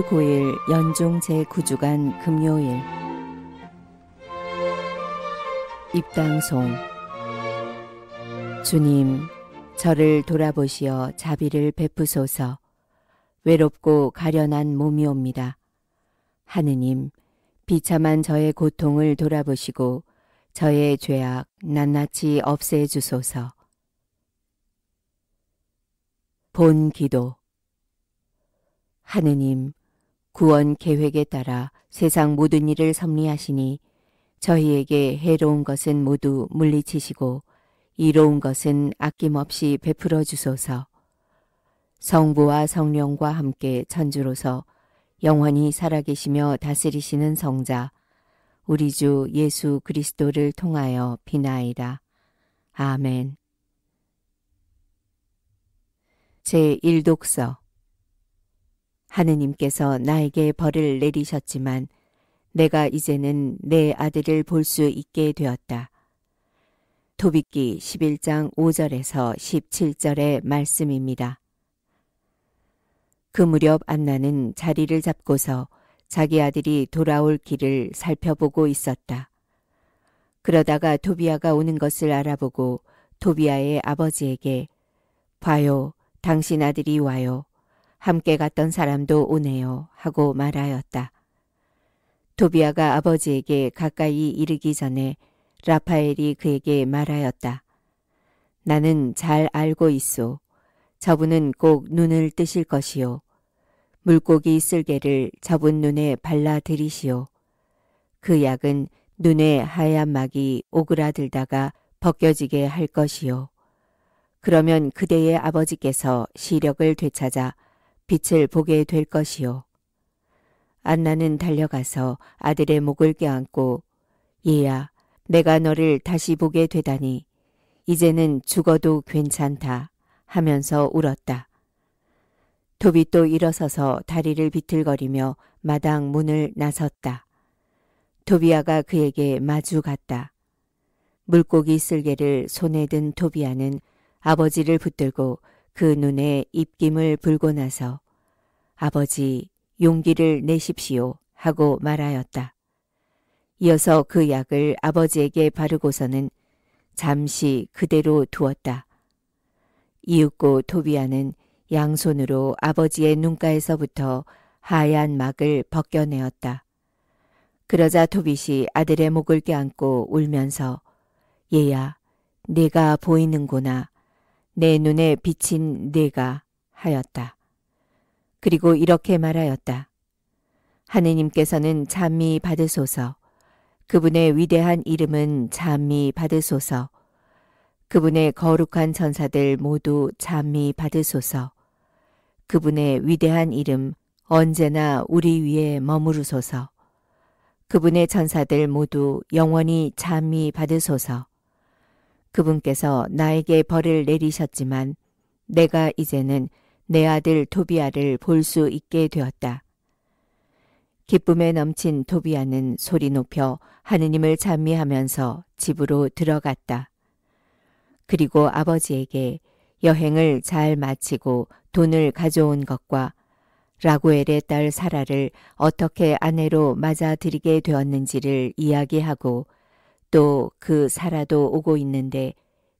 1월 9일 연중 제9주간 금요일 입당송 주님 저를 돌아보시어 자비를 베푸소서 외롭고 가련한 몸이옵니다. 하느님 비참한 저의 고통을 돌아보시고 저의 죄악 낱낱이 없애 주소서. 본 기도 하느님, 구원 계획에 따라 세상 모든 일을 섭리하시니 저희에게 해로운 것은 모두 물리치시고 이로운 것은 아낌없이 베풀어 주소서. 성부와 성령과 함께 천주로서 영원히 살아계시며 다스리시는 성자 우리 주 예수 그리스도를 통하여 비나이다. 아멘. 제1독서 하느님께서 나에게 벌을 내리셨지만 내가 이제는 내 아들을 볼 수 있게 되었다. 도비기 11장 5절에서 17절의 말씀입니다. 그 무렵 안나는 자리를 잡고서 자기 아들이 돌아올 길을 살펴보고 있었다. 그러다가 도비아가 오는 것을 알아보고 도비아의 아버지에게 봐요, 당신 아들이 와요. 함께 갔던 사람도 오네요 하고 말하였다. 도비아가 아버지에게 가까이 이르기 전에 라파엘이 그에게 말하였다. 나는 잘 알고 있소. 저분은 꼭 눈을 뜨실 것이요. 물고기 쓸개를 저분 눈에 발라들이시오. 그 약은 눈의 하얀 막이 오그라들다가 벗겨지게 할 것이요. 그러면 그대의 아버지께서 시력을 되찾아 빛을 보게 될 것이요. 안나는 달려가서 아들의 목을 껴안고 얘야 내가 너를 다시 보게 되다니 이제는 죽어도 괜찮다 하면서 울었다. 도비또 일어서서 다리를 비틀거리며 마당 문을 나섰다. 도비아가 그에게 마주 갔다. 물고기 쓸개를 손에 든 도비아는 아버지를 붙들고 그 눈에 입김을 불고 나서 아버지 용기를 내십시오 하고 말하였다. 이어서 그 약을 아버지에게 바르고서는 잠시 그대로 두었다. 이윽고 토비아는 양손으로 아버지의 눈가에서부터 하얀 막을 벗겨내었다. 그러자 토빗이 아들의 목을 껴안고 울면서 얘야, 네가 보이는구나 내 눈에 비친 내가 하였다. 그리고 이렇게 말하였다. 하느님께서는 잠미 받으소서. 그분의 위대한 이름은 잠미 받으소서. 그분의 거룩한 천사들 모두 잠미 받으소서. 그분의 위대한 이름 언제나 우리 위에 머무르소서. 그분의 천사들 모두 영원히 잠미 받으소서. 그분께서 나에게 벌을 내리셨지만 내가 이제는 내 아들 도비아를볼 수 있게 되었다. 기쁨에 넘친 도비아는 소리 높여 하느님을 찬미하면서 집으로 들어갔다. 그리고 아버지에게 여행을 잘 마치고 돈을 가져온 것과 라고엘의 딸 사라를 어떻게 아내로 맞아들이게 되었는지를 이야기하고 또그 사라도 오고 있는데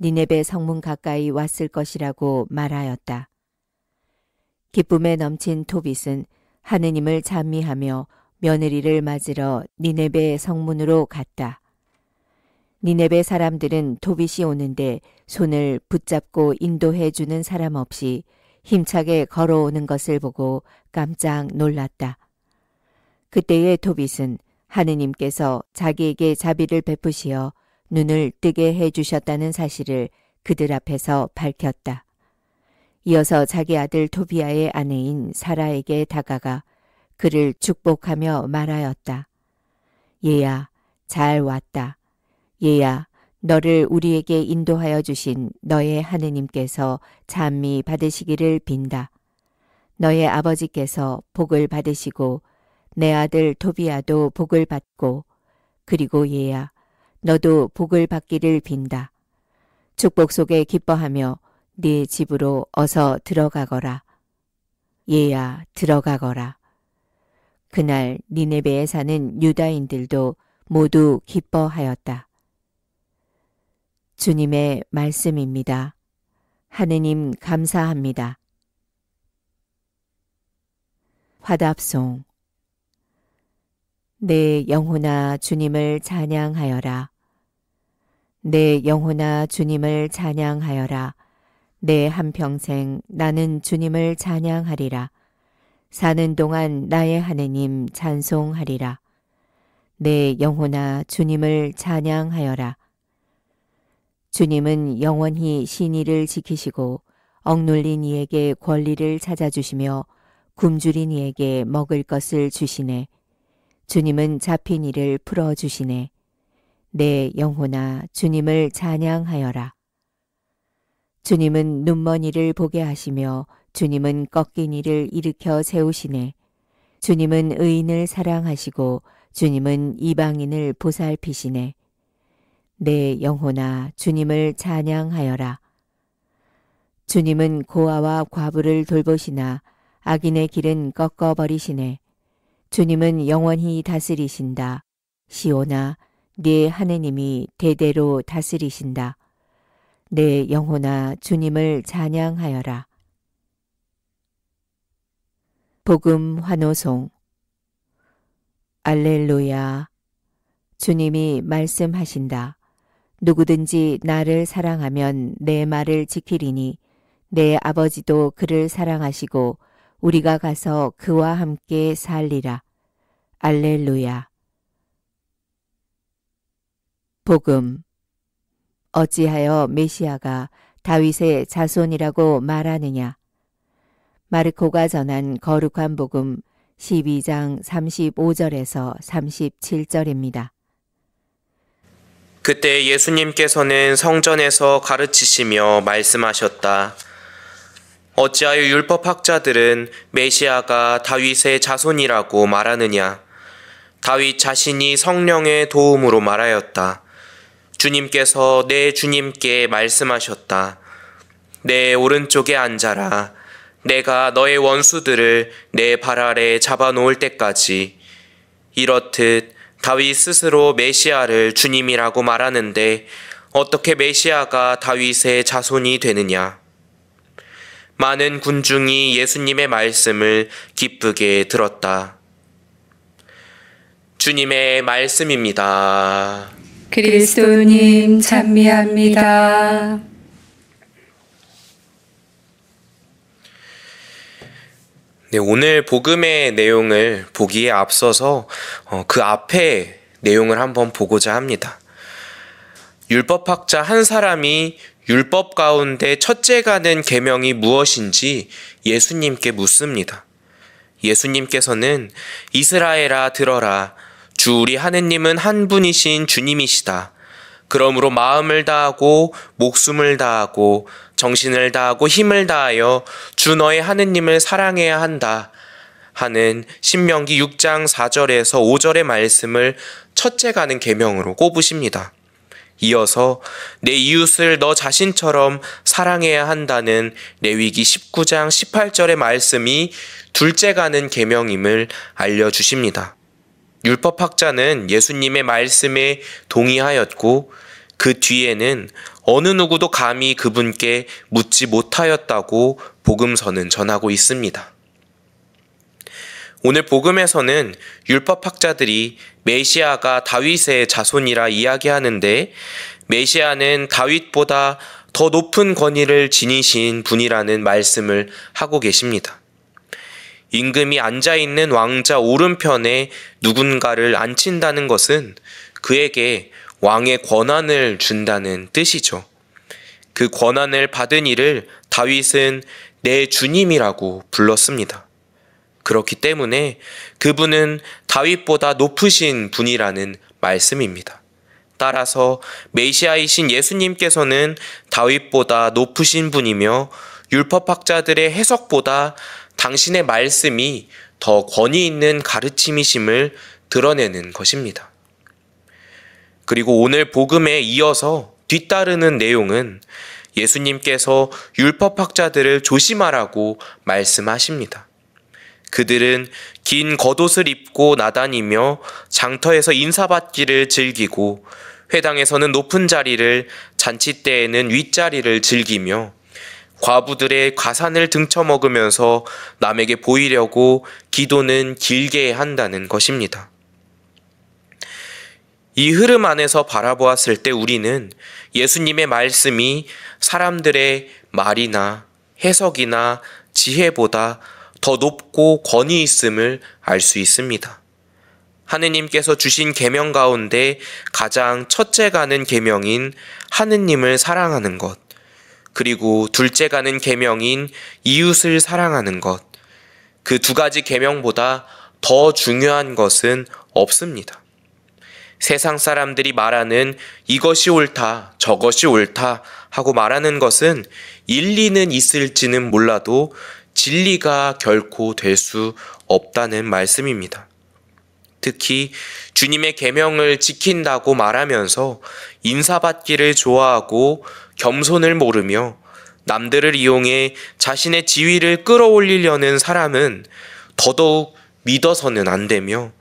니네베 성문 가까이 왔을 것이라고 말하였다. 기쁨에 넘친 토빗은 하느님을 찬미하며 며느리를 맞으러 니네베 성문으로 갔다. 니네베 사람들은 토빗이 오는데 손을 붙잡고 인도해 주는 사람 없이 힘차게 걸어오는 것을 보고 깜짝 놀랐다. 그때의 토빗은 하느님께서 자기에게 자비를 베푸시어 눈을 뜨게 해주셨다는 사실을 그들 앞에서 밝혔다. 이어서 자기 아들 토비아의 아내인 사라에게 다가가 그를 축복하며 말하였다. 얘야, 잘 왔다. 얘야, 너를 우리에게 인도하여 주신 너의 하느님께서 찬미 받으시기를 빈다. 너의 아버지께서 복을 받으시고 내 아들 토비아도 복을 받고 그리고 얘야 너도 복을 받기를 빈다. 축복 속에 기뻐하며 네 집으로 어서 들어가거라. 얘야 들어가거라. 그날 니네베에 사는 유다인들도 모두 기뻐하였다. 주님의 말씀입니다. 하느님 감사합니다. 화답송 내 영혼아 주님을 찬양하여라. 내 영혼아 주님을 찬양하여라. 내 한평생 나는 주님을 찬양하리라. 사는 동안 나의 하느님 찬송하리라. 내 영혼아 주님을 찬양하여라. 주님은 영원히 신의를 지키시고 억눌린 이에게 권리를 찾아주시며 굶주린 이에게 먹을 것을 주시네. 주님은 잡힌 이를 풀어주시네. 내 영혼아 주님을 찬양하여라. 주님은 눈먼 이를 보게 하시며 주님은 꺾인 이를 일으켜 세우시네. 주님은 의인을 사랑하시고 주님은 이방인을 보살피시네. 내 영혼아 주님을 찬양하여라. 주님은 고아와 과부를 돌보시나 악인의 길은 꺾어버리시네. 주님은 영원히 다스리신다. 시온아, 네 하느님이 대대로 다스리신다. 내 네 영혼아, 주님을 찬양하여라. 복음 환호송 알렐루야 주님이 말씀하신다. 누구든지 나를 사랑하면 내 말을 지키리니 내 아버지도 그를 사랑하시고 우리가 가서 그와 함께 살리라. 알렐루야. 복음 어찌하여 메시아가 다윗의 자손이라고 말하느냐. 마르코가 전한 거룩한 복음 12장 35절에서 37절입니다. 그때 예수님께서는 성전에서 가르치시며 말씀하셨다. 어찌하여 율법학자들은 메시아가 다윗의 자손이라고 말하느냐. 다윗 자신이 성령의 도움으로 말하였다. 주님께서 내 주님께 말씀하셨다. 내 오른쪽에 앉아라. 내가 너의 원수들을 내 발 아래 잡아놓을 때까지. 이렇듯 다윗 스스로 메시아를 주님이라고 말하는데 어떻게 메시아가 다윗의 자손이 되느냐. 많은 군중이 예수님의 말씀을 기쁘게 들었다. 주님의 말씀입니다. 그리스도님 찬미합니다. 네, 오늘 복음의 내용을 보기에 앞서서 어, 그 앞에 내용을 한번 보고자 합니다. 율법학자 한 사람이 율법 가운데 첫째가 는 계명이 무엇인지 예수님께 묻습니다. 예수님께서는 이스라엘아 들어라 주 우리 하느님은 한 분이신 주님이시다. 그러므로 마음을 다하고 목숨을 다하고 정신을 다하고 힘을 다하여 주 너의 하느님을 사랑해야 한다. 하는 신명기 6장 4절에서 5절의 말씀을 첫째 가는 계명으로 꼽으십니다. 이어서 내 이웃을 너 자신처럼 사랑해야 한다는 레위기 19장 18절의 말씀이 둘째 가는 계명임을 알려 주십니다. 율법 학자는 예수님의 말씀에 동의하였고 그 뒤에는 어느 누구도 감히 그분께 묻지 못하였다고 복음서는 전하고 있습니다. 오늘 복음에서는 율법학자들이 메시아가 다윗의 자손이라 이야기하는데 메시아는 다윗보다 더 높은 권위를 지니신 분이라는 말씀을 하고 계십니다. 임금이 앉아있는 왕자 오른편에 누군가를 앉힌다는 것은 그에게 왕의 권한을 준다는 뜻이죠. 그 권한을 받은 이를 다윗은 내 주님이라고 불렀습니다. 그렇기 때문에 그분은 다윗보다 높으신 분이라는 말씀입니다. 따라서 메시아이신 예수님께서는 다윗보다 높으신 분이며 율법학자들의 해석보다 당신의 말씀이 더 권위 있는 가르침이심을 드러내는 것입니다. 그리고 오늘 복음에 이어서 뒤따르는 내용은 예수님께서 율법학자들을 조심하라고 말씀하십니다. 그들은 긴 겉옷을 입고 나다니며 장터에서 인사받기를 즐기고 회당에서는 높은 자리를 잔치 때에는 윗자리를 즐기며 과부들의 가산을 등쳐먹으면서 남에게 보이려고 기도는 길게 한다는 것입니다. 이 흐름 안에서 바라보았을 때 우리는 예수님의 말씀이 사람들의 말이나 해석이나 지혜보다 더 높고 권위 있음을 알 수 있습니다. 하느님께서 주신 계명 가운데 가장 첫째 가는 계명인 하느님을 사랑하는 것, 그리고 둘째 가는 계명인 이웃을 사랑하는 것, 그 두 가지 계명보다 더 중요한 것은 없습니다. 세상 사람들이 말하는 이것이 옳다, 저것이 옳다 하고 말하는 것은 일리는 있을지는 몰라도 진리가 결코 될 수 없다는 말씀입니다. 특히 주님의 계명을 지킨다고 말하면서 인사받기를 좋아하고 겸손을 모르며 남들을 이용해 자신의 지위를 끌어올리려는 사람은 더더욱 믿어서는 안 되며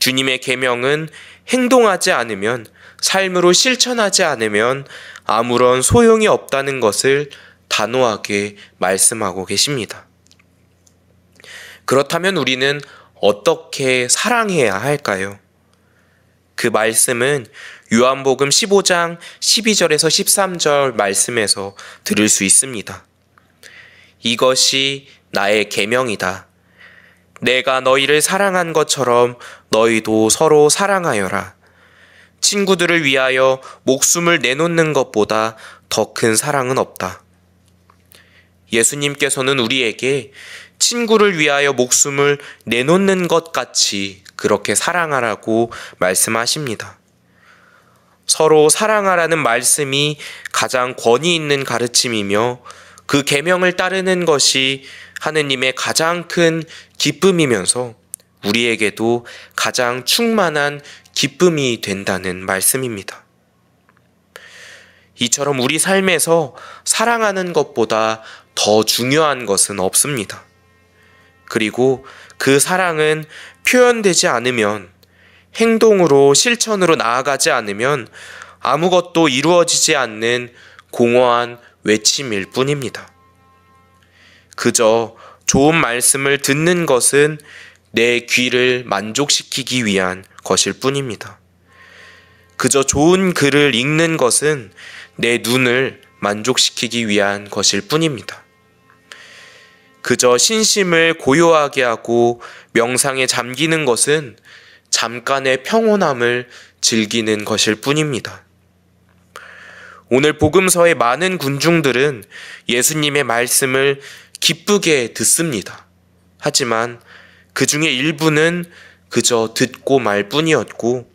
주님의 계명은 행동하지 않으면 삶으로 실천하지 않으면 아무런 소용이 없다는 것을 단호하게 말씀하고 계십니다. 그렇다면 우리는 어떻게 사랑해야 할까요? 그 말씀은 요한복음 15장 12절에서 13절 말씀에서 들을 수 있습니다. 이것이 나의 계명이다. 내가 너희를 사랑한 것처럼 너희도 서로 사랑하여라. 친구들을 위하여 목숨을 내놓는 것보다 더 큰 사랑은 없다. 예수님께서는 우리에게 친구를 위하여 목숨을 내놓는 것 같이 그렇게 사랑하라고 말씀하십니다. 서로 사랑하라는 말씀이 가장 권위 있는 가르침이며 그 계명을 따르는 것이 하느님의 가장 큰 기쁨이면서 우리에게도 가장 충만한 기쁨이 된다는 말씀입니다. 이처럼 우리 삶에서 사랑하는 것보다 더 중요한 것은 없습니다. 그리고 그 사랑은 표현되지 않으면 행동으로 실천으로 나아가지 않으면 아무것도 이루어지지 않는 공허한 외침일 뿐입니다. 그저 좋은 말씀을 듣는 것은 내 귀를 만족시키기 위한 것일 뿐입니다. 그저 좋은 글을 읽는 것은 내 눈을 만족시키기 위한 것일 뿐입니다. 그저 신심을 고요하게 하고 명상에 잠기는 것은 잠깐의 평온함을 즐기는 것일 뿐입니다. 오늘 복음서의 많은 군중들은 예수님의 말씀을 기쁘게 듣습니다. 하지만 그 중에 일부는 그저 듣고 말 뿐이었고,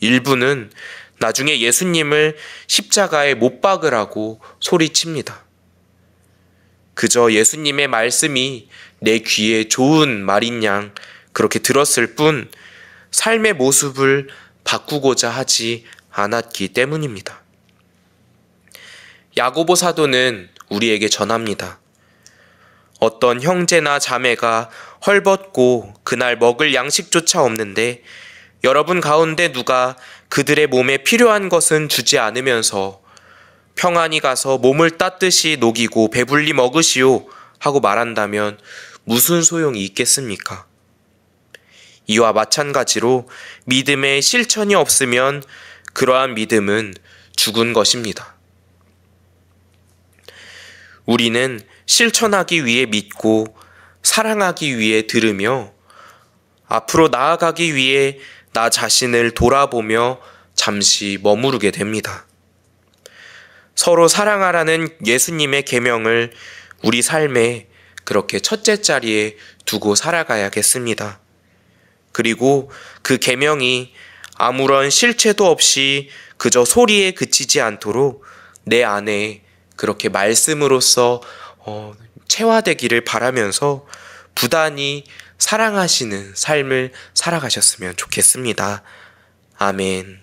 일부는 나중에 예수님을 십자가에 못 박으라고 소리칩니다. 그저 예수님의 말씀이 내 귀에 좋은 말인 양 그렇게 들었을 뿐 삶의 모습을 바꾸고자 하지 않았기 때문입니다. 야고보 사도는 우리에게 전합니다. 어떤 형제나 자매가 헐벗고 그날 먹을 양식조차 없는데 여러분 가운데 누가 그들의 몸에 필요한 것은 주지 않으면서 평안히 가서 몸을 따뜻이 녹이고 배불리 먹으시오 하고 말한다면 무슨 소용이 있겠습니까? 이와 마찬가지로 믿음의 실천이 없으면 그러한 믿음은 죽은 것입니다. 우리는 실천하기 위해 믿고 사랑하기 위해 들으며 앞으로 나아가기 위해 나 자신을 돌아보며 잠시 머무르게 됩니다. 서로 사랑하라는 예수님의 계명을 우리 삶에 그렇게 첫째 자리에 두고 살아가야겠습니다. 그리고 그 계명이 아무런 실체도 없이 그저 소리에 그치지 않도록 내 안에 그렇게 말씀으로써 어, 체화되기를 바라면서 부단히 사랑하시는 삶을 살아가셨으면 좋겠습니다. 아멘.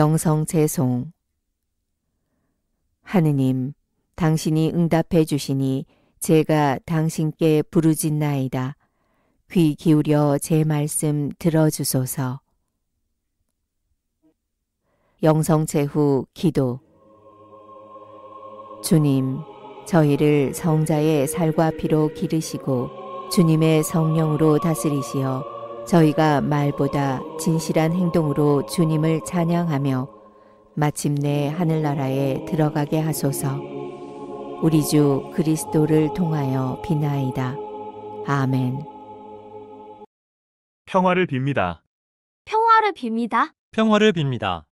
영성 제송 하느님, 당신이 응답해 주시니 제가 당신께 부르짖나이다. 귀 기울여 제 말씀 들어주소서. 영성제후 기도 주님, 저희를 성자의 살과 피로 기르시고 주님의 성령으로 다스리시어 저희가 말보다 진실한 행동으로 주님을 찬양하며 마침내 하늘나라에 들어가게 하소서. 우리 주 그리스도를 통하여 비나이다. 아멘. 평화를 빕니다. 평화를 빕니다. 평화를 빕니다.